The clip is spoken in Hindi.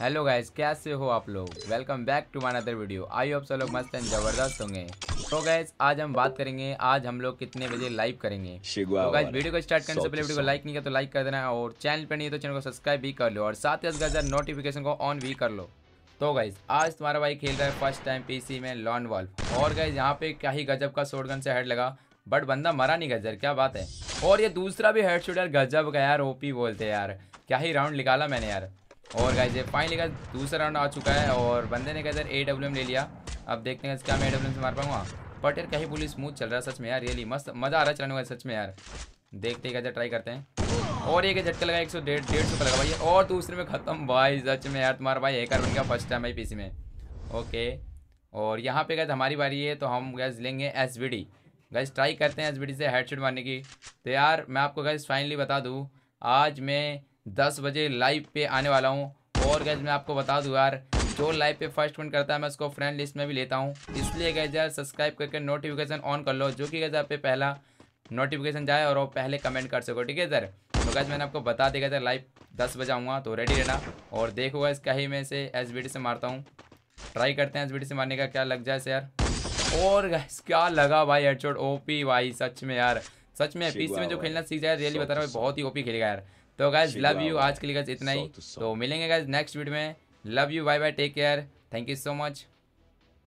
हेलो गाइज कैसे हो आप लोग welcome back to one other video आई आप सब लोग मस्त एंड जबरदस्त होंगे तो गाइज आज हम बात करेंगे आज हम लोग कितने बजे लाइव करेंगे तो गाइज वीडियो को स्टार्ट करने से पहले वीडियो को लाइक नहीं किया तो लाइक कर देना और चैनल पर नहीं तो चैनल को सब्सक्राइब भी कर लो और साथ ही साथ नोटिफिकेशन को ऑन भी कर लो तो गाइज आज तुम्हारा भाई खेल रहा है फर्स्ट टाइम पी में लॉन वॉल और गाइज यहाँ पे क्या ही गजब का शॉटगन से हेड लगा बट बंदा मरा नहीं गजर क्या बात है और ये दूसरा भी हेड शूटर गजब का यार ओपी बोलते यार क्या ही राउंड निकाला मैंने यार और गाइज ये फाइनली का दूसरा राउंड आ चुका है और बंदे ने कहते ए डब्ल्यू ले लिया अब देखते हैं क्या मैं ए डब्ल्यू से मार पाऊंगा बट यार कहीं पुलिस स्मूथ चल रहा है सच में यार रियली मस्त मज़ा आ रहा है चलाने का सच में यार देखते हैं ट्राई करते हैं और एक झटका लगा एक सौ डेढ़ डेढ़ सौ का लगा भाई और दूसरे में खत्म भाई सच में यार तुम्हारा भाई एक बन गया फर्स्ट टाइम भाई पीसी में ओके और यहाँ पे गैस हमारी बारी है तो हम गैस लेंगे S B D gas try करते हैं एस बी डी से हेडशॉट मारने की तो यार मैं आपको गैस फाइनली बता दूँ आज मैं दस बजे लाइव पे आने वाला हूँ और गैज मैं आपको बता दूँ यार जो लाइव पे फर्स्ट पॉइंट करता है मैं उसको फ्रेंड लिस्ट में भी लेता हूँ इसलिए गैज यार सब्सक्राइब करके नोटिफिकेशन ऑन कर लो जो कि गैज आप पे पहला नोटिफिकेशन जाए और वो पहले कमेंट कर सको ठीक है सर तो गैज मैंने आपको बता देगा सर लाइव दस बजे आऊँगा तो रेडी रहना और देखो गैस कहीं मैं से एस से मारता हूँ ट्राई करते हैं एस से मारने का क्या लग जाए यार और गैस क्या लगा भाई हेडशॉट ओपी भाई सच में यार सच में पीसी में जो खेलना सीख जाए रियली बता रहा हूँ बहुत ही ओपी खेलेगा यार तो गाइज लव यू आज के लिए गाइज इतना ही तो मिलेंगे गाइज नेक्स्ट वीडियो में love you bye bye take care thank you so much